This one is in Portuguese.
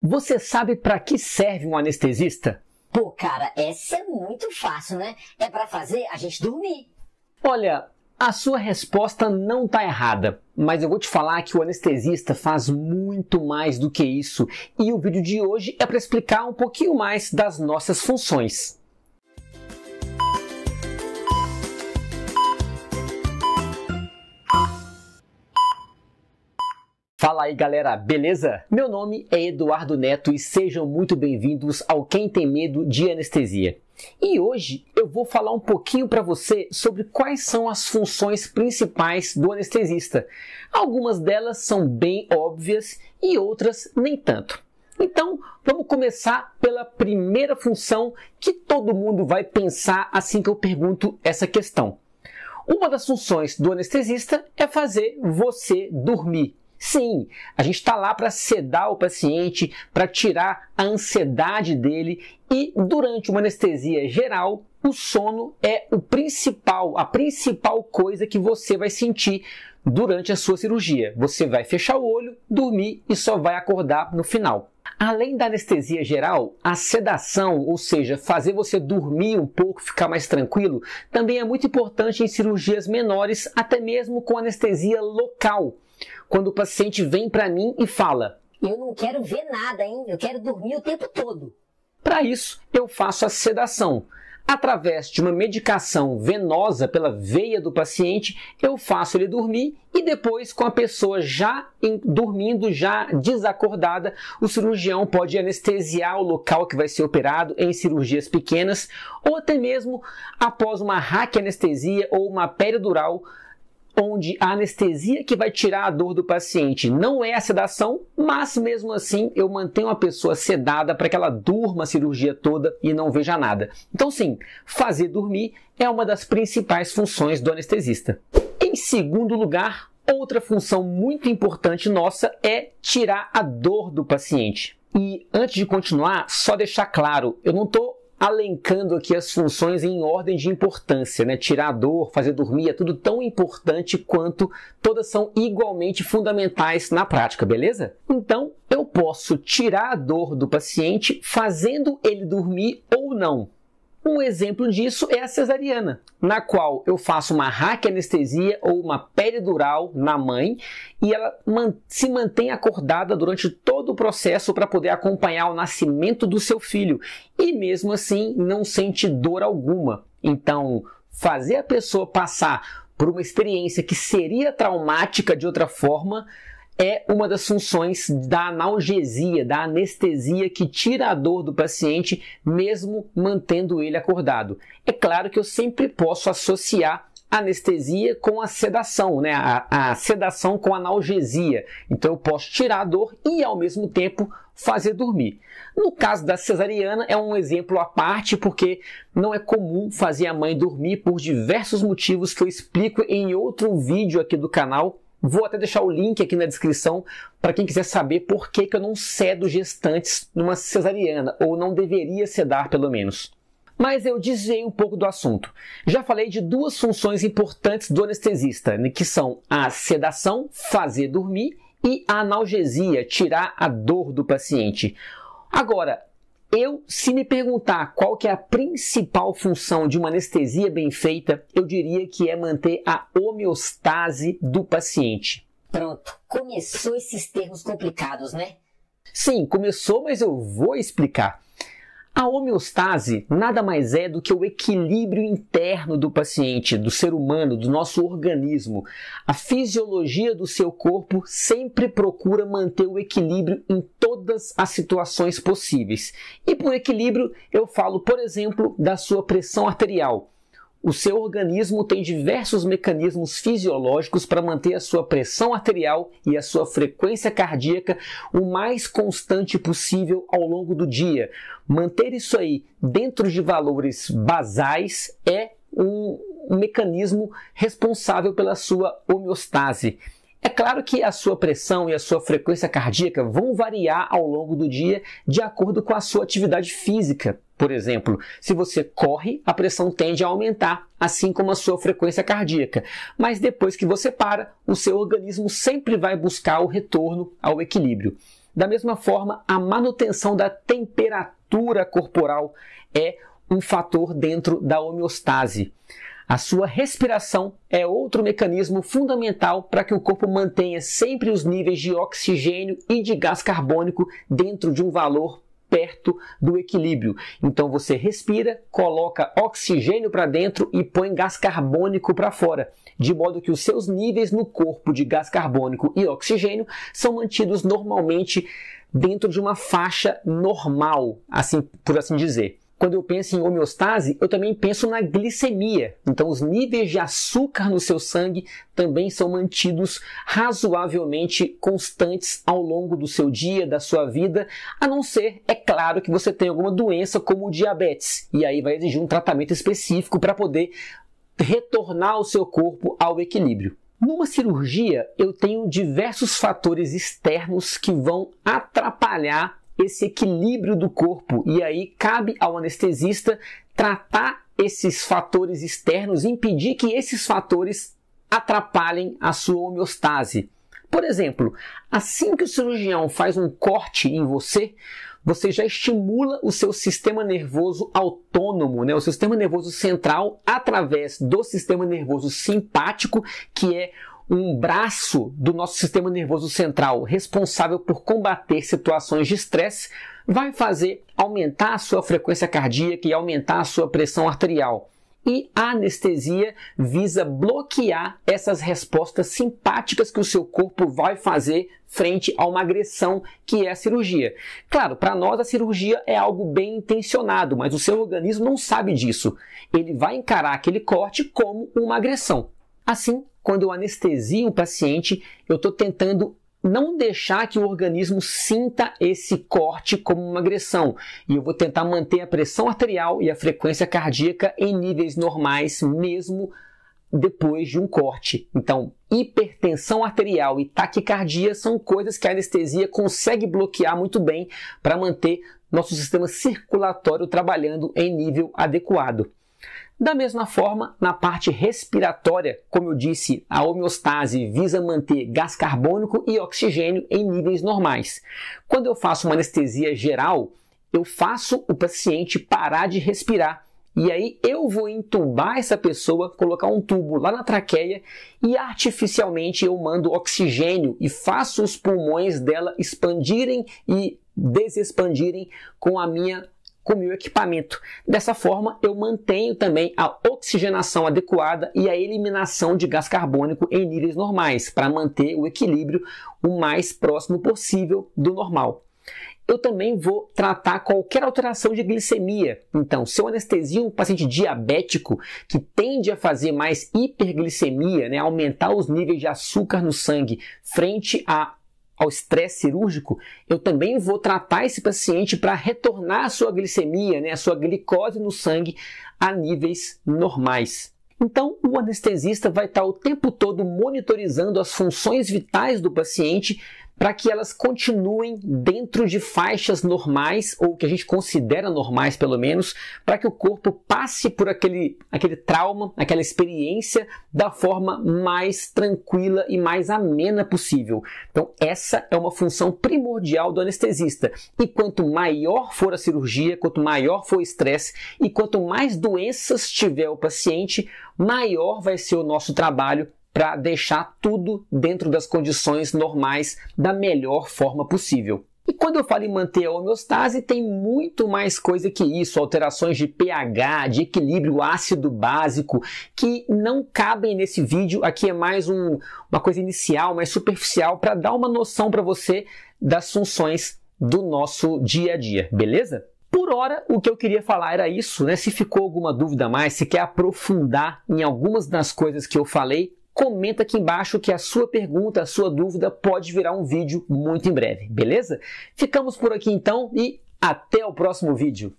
Você sabe para que serve um anestesista? Pô, cara, essa é muito fácil, né? É para fazer a gente dormir. Olha, a sua resposta não está errada, mas eu vou te falar que o anestesista faz muito mais do que isso, e o vídeo de hoje é para explicar um pouquinho mais das nossas funções. Fala aí galera, beleza? Meu nome é Eduardo Neto e sejam muito bem-vindos ao Quem Tem Medo de Anestesia. E hoje eu vou falar um pouquinho para você sobre quais são as funções principais do anestesista. Algumas delas são bem óbvias e outras nem tanto. Então, vamos começar pela primeira função que todo mundo vai pensar assim que eu pergunto essa questão. Uma das funções do anestesista é fazer você dormir. Sim, a gente está lá para sedar o paciente, para tirar a ansiedade dele e durante uma anestesia geral, o sono é o principal, a principal coisa que você vai sentir durante a sua cirurgia. Você vai fechar o olho, dormir e só vai acordar no final. Além da anestesia geral, a sedação, ou seja, fazer você dormir um pouco, ficar mais tranquilo, também é muito importante em cirurgias menores, até mesmo com anestesia local quando o paciente vem para mim e fala: Eu não quero ver nada, hein? Eu quero dormir o tempo todo. Para isso, eu faço a sedação. Através de uma medicação venosa pela veia do paciente, eu faço ele dormir e depois, com a pessoa já em, dormindo, já desacordada, o cirurgião pode anestesiar o local que vai ser operado em cirurgias pequenas ou até mesmo após uma raquianestesia ou uma peridural onde a anestesia que vai tirar a dor do paciente não é a sedação, mas mesmo assim eu mantenho a pessoa sedada para que ela durma a cirurgia toda e não veja nada. Então, sim, fazer dormir é uma das principais funções do anestesista. Em segundo lugar, outra função muito importante nossa é tirar a dor do paciente. E antes de continuar, só deixar claro, eu não estou alencando aqui as funções em ordem de importância, né? Tirar a dor, fazer dormir, é tudo tão importante quanto todas são igualmente fundamentais na prática, beleza? Então, eu posso tirar a dor do paciente fazendo ele dormir ou não. Um exemplo disso é a cesariana, na qual eu faço uma raquianestesia ou uma peridural na mãe e ela se mantém acordada durante todo o processo para poder acompanhar o nascimento do seu filho e mesmo assim não sente dor alguma. Então, fazer a pessoa passar por uma experiência que seria traumática de outra forma é uma das funções da analgesia, da anestesia que tira a dor do paciente, mesmo mantendo ele acordado. É claro que eu sempre posso associar anestesia com a sedação, né? A, a, sedação com analgesia. Então eu posso tirar a dor e ao mesmo tempo fazer dormir. No caso da cesariana é um exemplo à parte porque não é comum fazer a mãe dormir por diversos motivos que eu explico em outro vídeo aqui do canal Vou até deixar o link aqui na descrição para quem quiser saber por que, que eu não cedo gestantes numa cesariana, ou não deveria sedar pelo menos. Mas eu desviei um pouco do assunto. Já falei de duas funções importantes do anestesista, né, que são a sedação, fazer dormir, e a analgesia, tirar a dor do paciente. Agora, eu, se me perguntar qual que é a principal função de uma anestesia bem feita, eu diria que é manter a homeostase do paciente. Pronto, começou esses termos complicados, né? Sim, começou, mas eu vou explicar. A homeostase nada mais é do que o equilíbrio interno do paciente, do ser humano, do nosso organismo. A fisiologia do seu corpo sempre procura manter o equilíbrio em todas as situações possíveis. E por equilíbrio, eu falo, por exemplo, da sua pressão arterial o seu organismo tem diversos mecanismos fisiológicos para manter a sua pressão arterial e a sua frequência cardíaca o mais constante possível ao longo do dia. Manter isso aí dentro de valores basais é um mecanismo responsável pela sua homeostase. É claro que a sua pressão e a sua frequência cardíaca vão variar ao longo do dia de acordo com a sua atividade física. Por exemplo, se você corre, a pressão tende a aumentar, assim como a sua frequência cardíaca. Mas depois que você para, o seu organismo sempre vai buscar o retorno ao equilíbrio. Da mesma forma, a manutenção da temperatura corporal é um fator dentro da homeostase. A sua respiração é outro mecanismo fundamental para que o corpo mantenha sempre os níveis de oxigênio e de gás carbônico dentro de um valor perto do equilíbrio. Então você respira, coloca oxigênio para dentro e põe gás carbônico para fora, de modo que os seus níveis no corpo de gás carbônico e oxigênio são mantidos normalmente dentro de uma faixa normal, assim por assim dizer quando eu penso em homeostase, eu também penso na glicemia. Então, os níveis de açúcar no seu sangue também são mantidos razoavelmente constantes ao longo do seu dia, da sua vida, a não ser, é claro, que você tenha alguma doença como o diabetes. E aí vai exigir um tratamento específico para poder retornar o seu corpo ao equilíbrio. Numa cirurgia, eu tenho diversos fatores externos que vão atrapalhar esse equilíbrio do corpo. E aí cabe ao anestesista tratar esses fatores externos, impedir que esses fatores atrapalhem a sua homeostase. Por exemplo, assim que o cirurgião faz um corte em você, você já estimula o seu sistema nervoso autônomo, né? o sistema nervoso central, através do sistema nervoso simpático, que é um braço do nosso sistema nervoso central responsável por combater situações de estresse, vai fazer aumentar a sua frequência cardíaca e aumentar a sua pressão arterial. E a anestesia visa bloquear essas respostas simpáticas que o seu corpo vai fazer frente a uma agressão que é a cirurgia. Claro, para nós a cirurgia é algo bem intencionado, mas o seu organismo não sabe disso. Ele vai encarar aquele corte como uma agressão. Assim, quando eu anestesio o paciente, eu estou tentando não deixar que o organismo sinta esse corte como uma agressão. E eu vou tentar manter a pressão arterial e a frequência cardíaca em níveis normais, mesmo depois de um corte. Então, hipertensão arterial e taquicardia são coisas que a anestesia consegue bloquear muito bem para manter nosso sistema circulatório trabalhando em nível adequado. Da mesma forma, na parte respiratória, como eu disse, a homeostase visa manter gás carbônico e oxigênio em níveis normais. Quando eu faço uma anestesia geral, eu faço o paciente parar de respirar. E aí eu vou entubar essa pessoa, colocar um tubo lá na traqueia e artificialmente eu mando oxigênio e faço os pulmões dela expandirem e desexpandirem com a minha com o meu equipamento. Dessa forma, eu mantenho também a oxigenação adequada e a eliminação de gás carbônico em níveis normais, para manter o equilíbrio o mais próximo possível do normal eu também vou tratar qualquer alteração de glicemia. Então, se eu anestesio um paciente diabético que tende a fazer mais hiperglicemia, né, aumentar os níveis de açúcar no sangue frente a ao estresse cirúrgico, eu também vou tratar esse paciente para retornar a sua glicemia, né, a sua glicose no sangue a níveis normais. Então, o anestesista vai estar tá o tempo todo monitorizando as funções vitais do paciente para que elas continuem dentro de faixas normais, ou que a gente considera normais pelo menos, para que o corpo passe por aquele, aquele trauma, aquela experiência da forma mais tranquila e mais amena possível. Então, essa é uma função primordial do anestesista. E quanto maior for a cirurgia, quanto maior for o estresse e quanto mais doenças tiver o paciente, maior vai ser o nosso trabalho para deixar tudo dentro das condições normais da melhor forma possível. E quando eu falo em manter a homeostase, tem muito mais coisa que isso, alterações de pH, de equilíbrio ácido básico, que não cabem nesse vídeo. Aqui é mais um, uma coisa inicial, mais superficial, para dar uma noção para você das funções do nosso dia a dia, beleza? Por hora, o que eu queria falar era isso, né? Se ficou alguma dúvida mais, se quer aprofundar em algumas das coisas que eu falei, comenta aqui embaixo que a sua pergunta, a sua dúvida pode virar um vídeo muito em breve, beleza? Ficamos por aqui então e até o próximo vídeo.